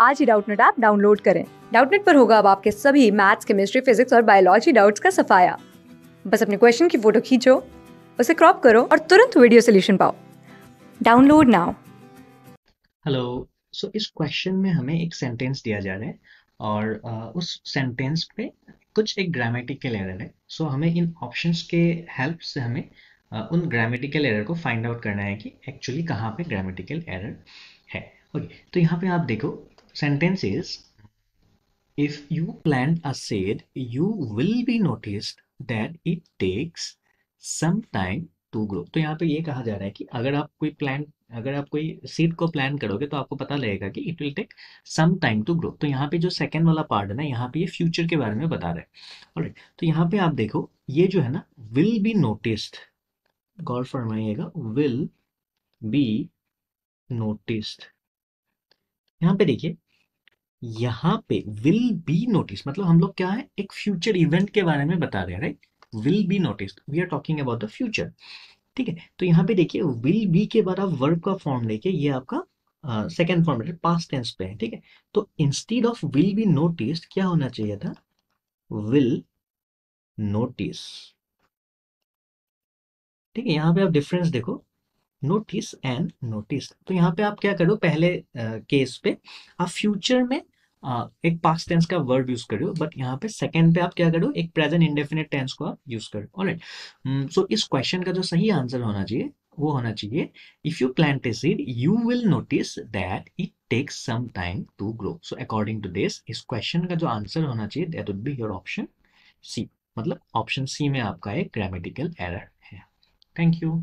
आज ही Doubtnut app download करें डाउटनेट पर होगा अब आपके सभी मैथ्स केमिस्ट्री फिजिक्स और बायोलॉजी डाउट्स का सफाया बस अपने क्वेश्चन की फोटो खींचो उसे क्रॉप करो और तुरंत वीडियो सोल्यूशन पाओ डाउनलोड नाउ हेलो सो इस क्वेश्चन में हमें एक सेंटेंस दिया जा रहा है और आ, उस सेंटेंस पे कुछ एक ग्रामेटिकल एरर है सो so, हमें इन ऑप्शंस के हेल्प से हमें आ, उन ग्रामेटिकल एरर को फाइंड आउट करना है कि एक्चुअली कहाँ पे ग्रामेटिकल एरर है ओके okay, तो यहाँ पे आप देखो sentence is if you plant a seed, you will be noticed that it takes some time to grow तो यहाँ पे ये कहा जा रहा है कि अगर आप कोई प्लान अगर आप कोई सीड को प्लान करोगे तो आपको पता लगेगा कि it will take some time to grow तो यहाँ पे जो सेकंड वाला पार्ट है ना यहाँ पे ये फ्यूचर के बारे में बता रहा है ऑलराइट तो यहाँ पे आप देखो ये जो है ना विल बी नोटिस्ड गौर फरमाइएगा विल बी नोटिस्ड यहाँ पे देखिए यहाँ पे विल बी नोटिस मतलब हम लोग क्या है एक फ्यूचर इवेंट के बारे में बता रहे हैं right will be notice we are talking about the future ठीक है तो यहाँ पे देखिए विल बी के बाद आप वर्ब का फॉर्म लेके ये आपका सेकेंड फॉर्म है पास्ट टेंस पे है ठीक है तो instead of will be notice क्या होना चाहिए था विल नोटिस ठीक है यहाँ पे आप डिफरेंस देखो नोटिस एंड नोटिस तो यहाँ पे आप क्या करो पहले केस पे आप फ्यूचर में एक पास्ट टेंस का वर्ड यूज करो बट यहाँ पे सेकंड पे आप क्या करो एक प्रेजेंट इंडेफिनेट टेंस को आप यूज करो ऑलराइट सो hmm, इस क्वेश्चन का जो सही आंसर होना चाहिए वो होना चाहिए if you plant a seed you will notice that it takes some time to grow so according to this इस क्वेश्चन का जो आंसर होना चाहिए that would be your option C मतलब ऑप्शन सी में आपका एक ग्रामेटिकल एरर है थैंक यू